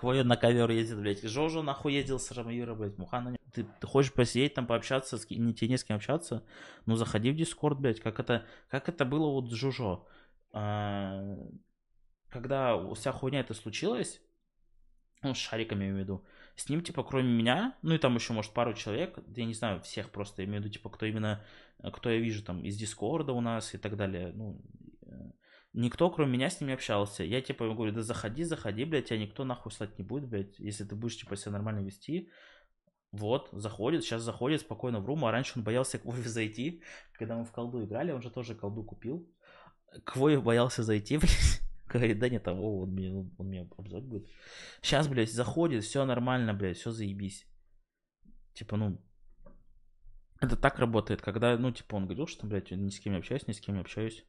Квоя на ковер ездит, блядь. Жожо нахуй ездил с Рамаира, блядь. Мухан Ты, ты хочешь посидеть там, пообщаться, с, не тебе не с кем общаться? Ну, заходи в Дискорд, блядь. Как это, как это было вот с Жожо? А, когда вся хуйня это случилась, ну, с шариками я имею в виду, с ним, типа, кроме меня, ну и там еще, может, пару человек, я не знаю, всех просто, я имею в виду, типа, кто именно, кто я вижу там из Дискорда у нас и так далее, ну, Никто, кроме меня, с ним общался. Я типа ему говорю, да заходи, заходи, блядь, тебя никто нахуй слать не будет, блядь, если ты будешь типа себя нормально вести. Вот, заходит, сейчас заходит спокойно в рум, а раньше он боялся Квови зайти, когда мы в колду играли, он же тоже колду купил. Квови боялся зайти, блядь. Говорит, да не того, он мне, он мне обзор будет. Сейчас, блядь, заходит, все нормально, блядь, все заебись. Типа, ну, это так работает, когда, ну, типа, он говорил, что, блядь, ни с кем не общаюсь, ни с кем не общаюсь.